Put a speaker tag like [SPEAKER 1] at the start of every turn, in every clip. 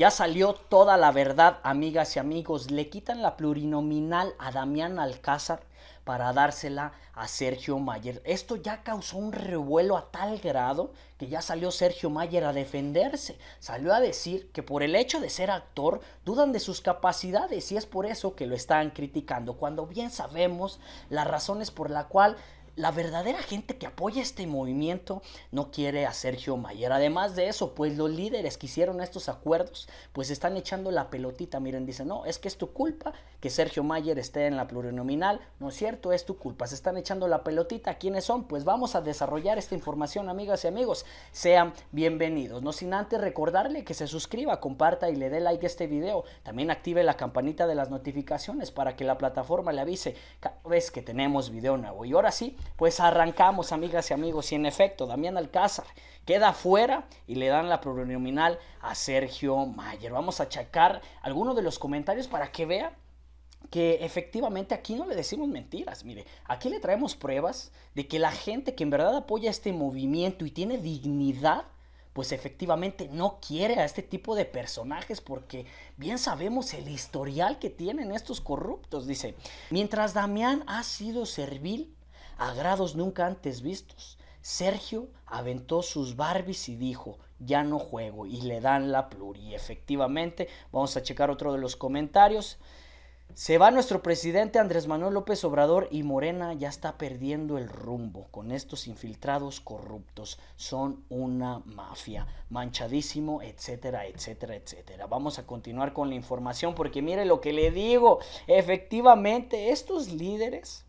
[SPEAKER 1] Ya salió toda la verdad, amigas y amigos. Le quitan la plurinominal a Damián Alcázar para dársela a Sergio Mayer. Esto ya causó un revuelo a tal grado que ya salió Sergio Mayer a defenderse. Salió a decir que por el hecho de ser actor dudan de sus capacidades y es por eso que lo están criticando, cuando bien sabemos las razones por la cual la verdadera gente que apoya este movimiento no quiere a Sergio Mayer. Además de eso, pues los líderes que hicieron estos acuerdos, pues están echando la pelotita. Miren, dicen, no, es que es tu culpa que Sergio Mayer esté en la plurinominal. No es cierto, es tu culpa. Se están echando la pelotita. ¿Quiénes son? Pues vamos a desarrollar esta información, amigas y amigos. Sean bienvenidos. No sin antes recordarle que se suscriba, comparta y le dé like a este video. También active la campanita de las notificaciones para que la plataforma le avise cada vez que tenemos video nuevo. Y ahora sí, pues arrancamos, amigas y amigos, y en efecto, Damián Alcázar queda fuera y le dan la plurinominal a Sergio Mayer. Vamos a checar algunos de los comentarios para que vea que efectivamente aquí no le decimos mentiras, mire, aquí le traemos pruebas de que la gente que en verdad apoya este movimiento y tiene dignidad, pues efectivamente no quiere a este tipo de personajes porque bien sabemos el historial que tienen estos corruptos, dice, mientras Damián ha sido servil grados nunca antes vistos. Sergio aventó sus Barbies y dijo, ya no juego, y le dan la pluri. Efectivamente, vamos a checar otro de los comentarios. Se va nuestro presidente Andrés Manuel López Obrador y Morena ya está perdiendo el rumbo con estos infiltrados corruptos. Son una mafia, manchadísimo, etcétera, etcétera, etcétera. Vamos a continuar con la información porque mire lo que le digo. Efectivamente, estos líderes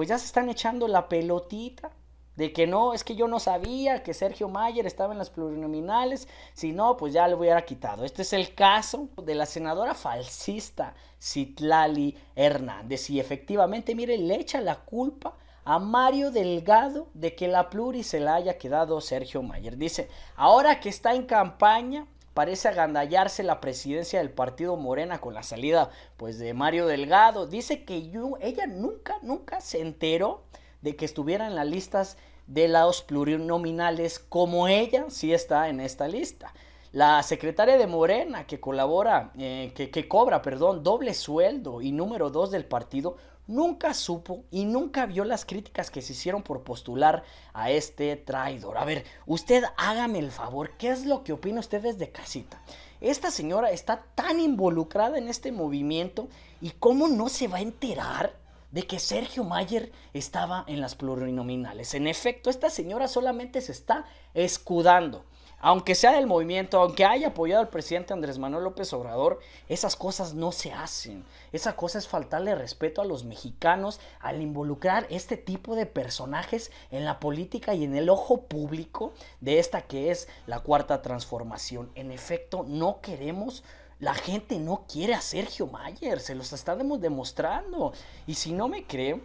[SPEAKER 1] pues ya se están echando la pelotita de que no, es que yo no sabía que Sergio Mayer estaba en las plurinominales, si no, pues ya lo hubiera quitado. Este es el caso de la senadora falsista Citlali Hernández y efectivamente, mire, le echa la culpa a Mario Delgado de que la pluri se la haya quedado Sergio Mayer. Dice, ahora que está en campaña, parece agandallarse la presidencia del partido Morena con la salida pues de Mario Delgado. Dice que ella nunca, nunca se enteró de que estuviera en las listas de lados plurinominales como ella sí está en esta lista. La secretaria de Morena, que colabora, eh, que, cobra, perdón, doble sueldo y número dos del partido, nunca supo y nunca vio las críticas que se hicieron por postular a este traidor. A ver, usted hágame el favor, ¿qué es lo que opina usted desde casita? Esta señora está tan involucrada en este movimiento y cómo no se va a enterar de que Sergio Mayer estaba en las plurinominales. En efecto, esta señora solamente se está escudando aunque sea del movimiento, aunque haya apoyado al presidente Andrés Manuel López Obrador, esas cosas no se hacen. Esa cosa es faltarle respeto a los mexicanos al involucrar este tipo de personajes en la política y en el ojo público de esta que es la cuarta transformación. En efecto, no queremos la gente no quiere a Sergio Mayer, se los estamos demostrando. Y si no me cree,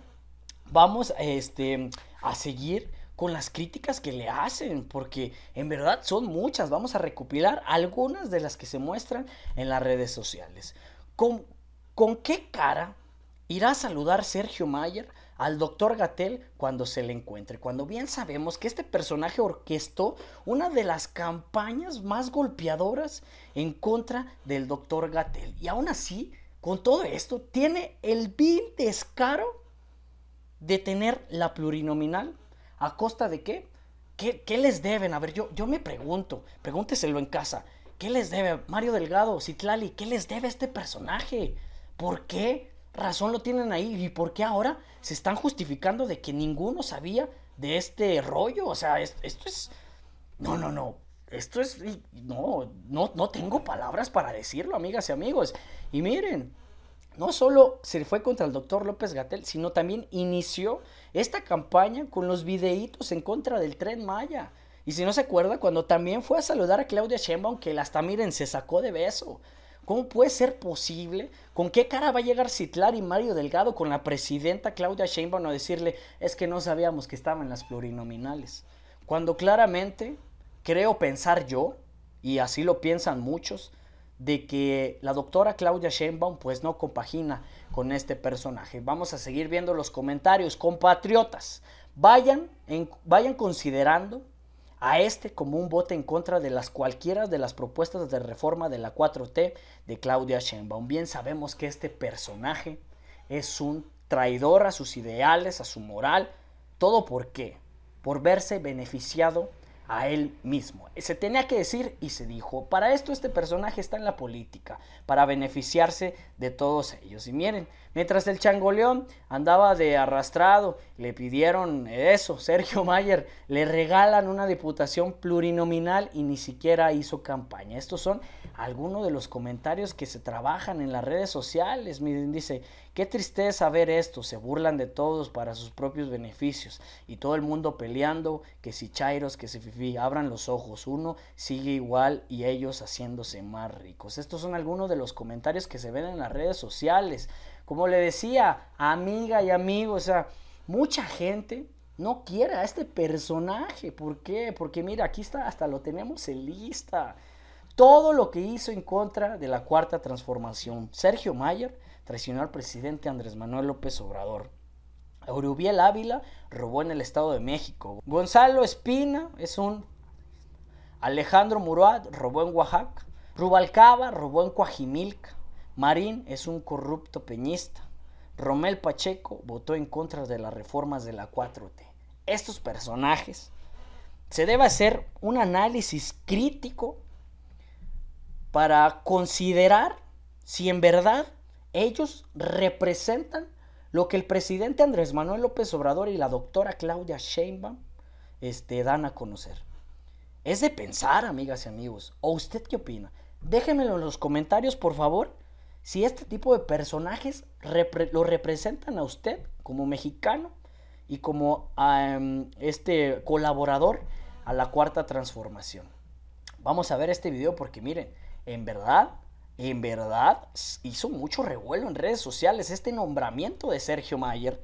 [SPEAKER 1] vamos este, a seguir con las críticas que le hacen, porque en verdad son muchas. Vamos a recopilar algunas de las que se muestran en las redes sociales. ¿Con, qué cara irá a saludar Sergio Mayer al doctor Gatel cuando se le encuentre? Cuando bien sabemos que este personaje orquestó una de las campañas más golpeadoras en contra del doctor Gatel. Y aún así, con todo esto, tiene el bien descaro de tener la plurinominal ¿A costa de qué? ¿Qué, qué les deben? A ver, yo, yo me pregunto, pregúnteselo en casa. ¿Qué les debe Mario Delgado, Citlali? ¿Qué les debe este personaje? ¿Por qué razón lo tienen ahí? ¿Y por qué ahora se están justificando de que ninguno sabía de este rollo? O sea, esto es... No, no, no. Esto es... No, no, no tengo palabras para decirlo, amigas y amigos. Y miren, no solo se fue contra el doctor López Gatel, sino también inició esta campaña con los videitos en contra del tren Maya. Y si no se acuerda, cuando también fue a saludar a Claudia Sheinbaum, que hasta miren, se sacó de beso. ¿Cómo puede ser posible? ¿Con qué cara va a llegar Citlari y Mario Delgado con la presidenta Claudia Sheinbaum a decirle es que no sabíamos que estaban las plurinominales? Cuando claramente creo pensar yo, y así lo piensan muchos, de que la doctora Claudia Sheinbaum pues no compagina con este personaje. Vamos a seguir viendo los comentarios. Compatriotas, vayan, en, vayan considerando a este como un voto en contra de las cualquiera de las propuestas de reforma de la 4T de Claudia Sheinbaum. Bien sabemos que este personaje es un traidor a sus ideales, a su moral. ¿Todo por qué? Por verse beneficiado a él mismo. Se tenía que decir y se dijo, para esto este personaje está en la política, para beneficiarse de todos ellos. Y miren, Mientras el changoleón andaba de arrastrado, le pidieron eso, Sergio Mayer, le regalan una diputación plurinominal y ni siquiera hizo campaña. Estos son algunos de los comentarios que se trabajan en las redes sociales. Miren, dice, qué tristeza ver esto, se burlan de todos para sus propios beneficios y todo el mundo peleando que si chairos, que si fifi, abran los ojos, uno sigue igual y ellos haciéndose más ricos. Estos son algunos de los comentarios que se ven en las redes sociales. Como le decía, amiga y amigo, o sea, mucha gente no quiere a este personaje. ¿Por qué? Porque mira, aquí está, hasta lo tenemos en lista. Todo lo que hizo en contra de la cuarta transformación. Sergio Mayer traicionó al presidente Andrés Manuel López Obrador. Eurubiel Ávila robó en el Estado de México. Gonzalo Espina es un. Alejandro Murat robó en Oaxaca. Rubalcaba robó en Coajimilca. Marín es un corrupto peñista. Romel Pacheco votó en contra de las reformas de la 4T. Estos personajes se debe hacer un análisis crítico para considerar si en verdad ellos representan lo que el presidente Andrés Manuel López Obrador y la doctora Claudia Sheinbaum este, dan a conocer. Es de pensar, amigas y amigos. ¿O usted qué opina? Déjenmelo en los comentarios, por favor si este tipo de personajes lo representan a usted como mexicano y como este colaborador a la cuarta transformación. Vamos a ver este video porque miren, en verdad, en verdad hizo mucho revuelo en redes sociales este nombramiento de Sergio Mayer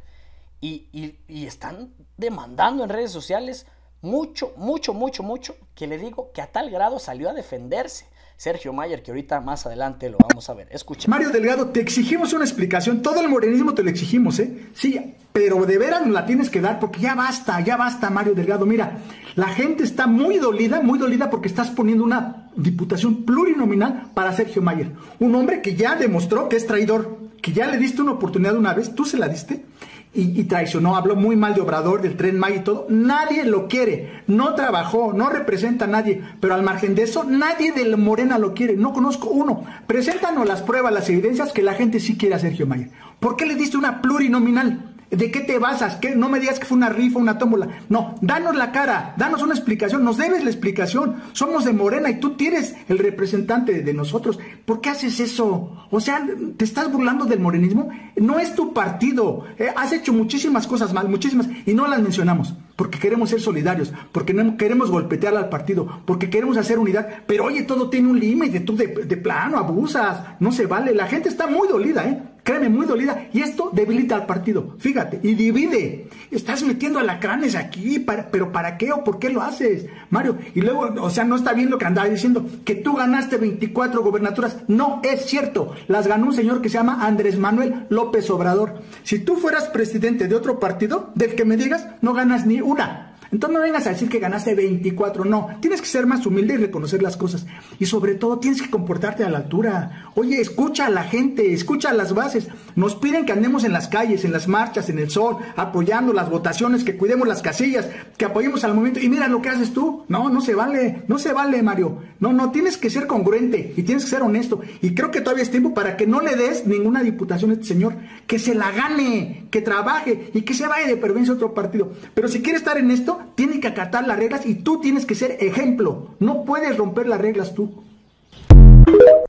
[SPEAKER 1] y están demandando en redes sociales mucho, mucho, mucho, mucho, que le digo que a tal grado salió a defenderse Sergio Mayer, que ahorita más adelante lo vamos a ver. Escucha. Mario Delgado,
[SPEAKER 2] te exigimos una explicación. Todo el morenismo te lo exigimos, ¿eh? Sí, pero de veras la tienes que dar porque ya basta, ya basta, Mario Delgado. Mira, la gente está muy dolida, muy dolida porque estás poniendo una diputación plurinominal para Sergio Mayer. Un hombre que ya demostró que es traidor, que ya le diste una oportunidad una vez, tú se la diste y, traicionó, habló muy mal de Obrador, del tren Maya y todo. Nadie lo quiere, no trabajó, no representa a nadie, pero al margen de eso, nadie del Morena lo quiere, no conozco uno. Preséntanos las pruebas, las evidencias que la gente sí quiere a Sergio Mayer, ¿Por qué le diste una plurinominal? ¿De qué te basas? Que No me digas que fue una rifa, una tómbola. No, danos la cara, danos una explicación, nos debes la explicación. Somos de Morena y tú tienes el representante de nosotros. ¿Por qué haces eso? O sea, te estás burlando del morenismo. No es tu partido. Eh, has hecho muchísimas cosas mal, muchísimas, y no las mencionamos. Porque queremos ser solidarios, porque no queremos golpetear al partido, porque queremos hacer unidad. Pero oye, todo tiene un límite, tú de plano abusas, no se vale. La gente está muy dolida, ¿eh? muy dolida, y esto debilita al partido, fíjate, y divide. Estás metiendo alacranes aquí, pero ¿para qué o por qué lo haces, Mario? Y luego, o sea, no está bien lo que andaba diciendo, que tú ganaste 24 gobernaturas, no es cierto, las ganó un señor que se llama Andrés Manuel López Obrador. Si tú fueras presidente de otro partido, del que me digas, no ganas ni una. Entonces no vengas a decir que ganaste 24, no. Tienes que ser más humilde y reconocer las cosas. Y sobre todo tienes que comportarte a la altura. Oye, escucha a la gente, escucha a las bases. Nos piden que andemos en las calles, en las marchas, en el sol, apoyando las votaciones, que cuidemos las casillas, que apoyemos al movimiento. Y mira lo que haces tú. No, no se vale, no se vale, Mario. No, no, tienes que ser congruente y tienes que ser honesto. Y creo que todavía es tiempo para que no le des ninguna diputación a este señor. Que se la gane, que trabaje y que se vaya de pervivencia a otro partido. Pero si quiere estar en esto, tiene que acatar las reglas y tú tienes que ser ejemplo. No puedes romper las reglas tú.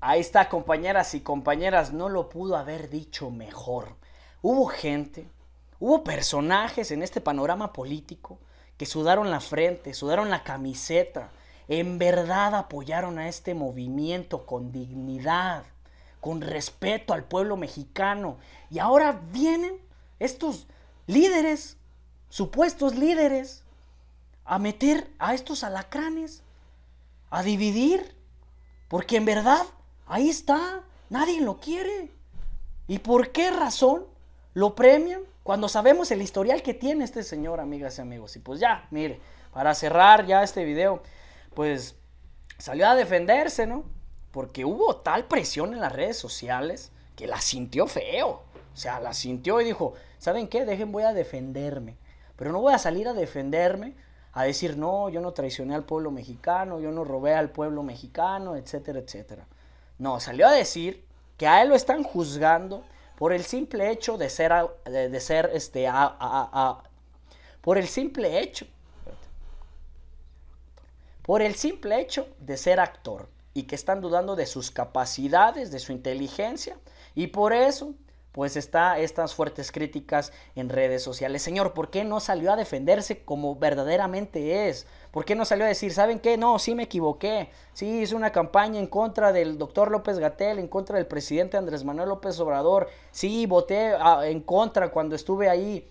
[SPEAKER 1] Ahí está, compañeras y compañeras, no lo pudo haber dicho mejor. Hubo gente, hubo personajes en este panorama político que sudaron la frente, sudaron la camiseta, en verdad apoyaron a este movimiento con dignidad, con respeto al pueblo mexicano. Y ahora vienen estos líderes, supuestos líderes, a meter a estos alacranes, a dividir, porque en verdad ahí está, nadie lo quiere. ¿Y por qué razón lo premian cuando sabemos el historial que tiene este señor, amigas y amigos? Y pues ya, mire, para cerrar ya este video, pues salió a defenderse, ¿no? Porque hubo tal presión en las redes sociales que la sintió feo. O sea, la sintió y dijo, ¿saben qué? Dejen, voy a defenderme. Pero no voy a salir a defenderme a decir, no, yo no traicioné al pueblo mexicano, yo no robé al pueblo mexicano, etcétera, etcétera. No, salió a decir que a él lo están juzgando por el simple hecho de ser, de, ser este, por el simple hecho, por el simple hecho de ser actor y que están dudando de sus capacidades, de su inteligencia, y por eso pues está estas fuertes críticas en redes sociales. Señor, ¿por qué no salió a defenderse como verdaderamente es? ¿Por qué no salió a decir, ¿saben qué? No, sí me equivoqué. Sí hice una campaña en contra del doctor López Gatel, en contra del presidente Andrés Manuel López Obrador. Sí, voté ah, en contra cuando estuve ahí.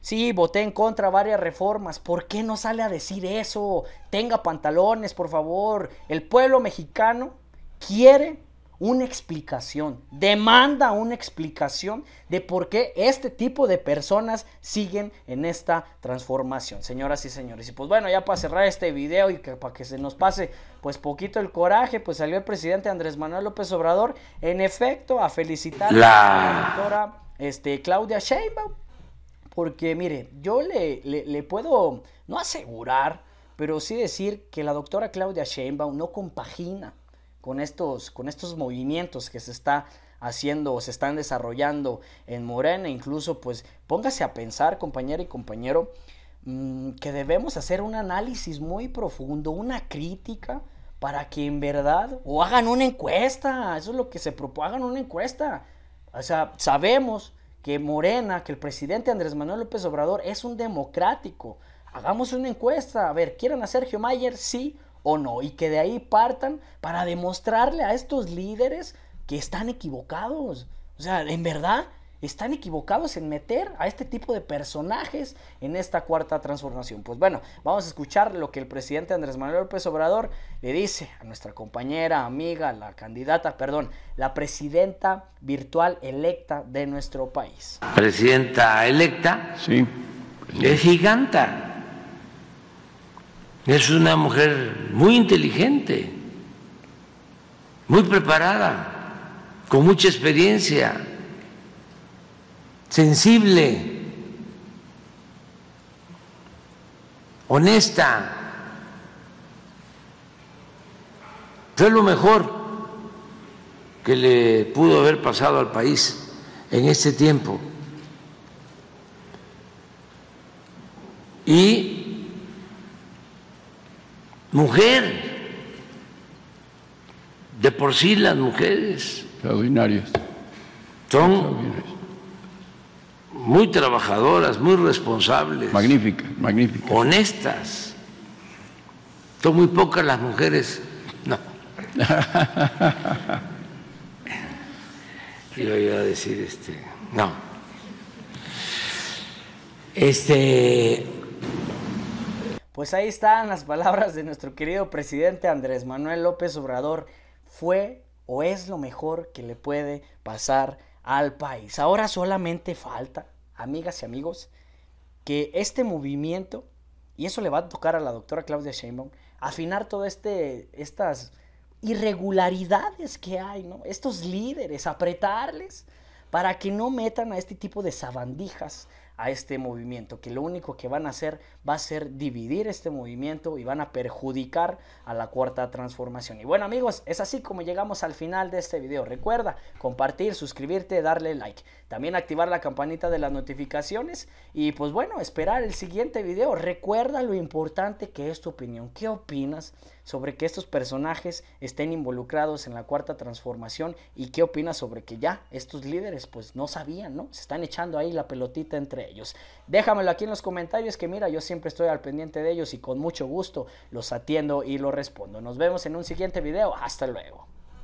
[SPEAKER 1] Sí, voté en contra varias reformas. ¿Por qué no sale a decir eso? Tenga pantalones, por favor. El pueblo mexicano quiere una explicación, demanda una explicación de por qué este tipo de personas siguen en esta transformación, señoras y señores. Y pues bueno, ya para cerrar este video y para que se nos pase pues poquito el coraje, pues salió el presidente Andrés Manuel López Obrador, en efecto, a felicitar la... a la doctora este, Claudia Sheinbaum, porque mire, yo le, le, le puedo no asegurar, pero sí decir que la doctora Claudia Sheinbaum no compagina con estos, con estos movimientos que se está haciendo o se están desarrollando en Morena, incluso pues póngase a pensar, compañero y compañero, mm, que debemos hacer un análisis muy profundo, una crítica para que en verdad, o hagan una encuesta, eso es lo que se hagan una encuesta. O sea, sabemos que Morena, que el presidente Andrés Manuel López Obrador es un democrático. Hagamos una encuesta, a ver, ¿quieren a Sergio Mayer? Sí o no, y que de ahí partan para demostrarle a estos líderes que están equivocados. O sea, en verdad, están equivocados en meter a este tipo de personajes en esta cuarta transformación. Pues bueno, vamos a escuchar lo que el presidente Andrés Manuel López Obrador le dice a nuestra compañera, amiga, la candidata, perdón, la presidenta virtual electa de nuestro país.
[SPEAKER 2] Presidenta electa. Sí. Es giganta. Es una mujer muy inteligente, muy preparada, con mucha experiencia, sensible, honesta. Fue lo mejor que le pudo haber pasado al país en este tiempo. Y mujer. De por sí las mujeres extraordinarias son muy trabajadoras, muy responsables. Magníficas, magníficas. Honestas. Son muy pocas las mujeres. No. iba a decir este. No. Este
[SPEAKER 1] pues ahí están las palabras de nuestro querido presidente Andrés Manuel López Obrador. Fue o es lo mejor que le puede pasar al país. Ahora solamente falta, amigas y amigos, que este movimiento, y eso le va a tocar a la doctora Claudia Sheinbaum, afinar todas este, estas irregularidades que hay, ¿no? Estos líderes, apretarles para que no metan a este tipo de sabandijas a este movimiento, que lo único que van a hacer va a ser dividir este movimiento y van a perjudicar a la cuarta transformación. Y bueno amigos, es así como llegamos al final de este video. Recuerda compartir, suscribirte, darle like, también activar la campanita de las notificaciones y pues bueno, esperar el siguiente video. Recuerda lo importante que es tu opinión. ¿Qué opinas? sobre que estos personajes estén involucrados en la cuarta transformación y qué opina sobre que ya estos líderes pues no sabían, ¿no? Se están echando ahí la pelotita entre ellos. Déjamelo aquí en los comentarios que mira, yo siempre estoy al pendiente de ellos y con mucho gusto los atiendo y los respondo. Nos vemos en un siguiente video. Hasta luego.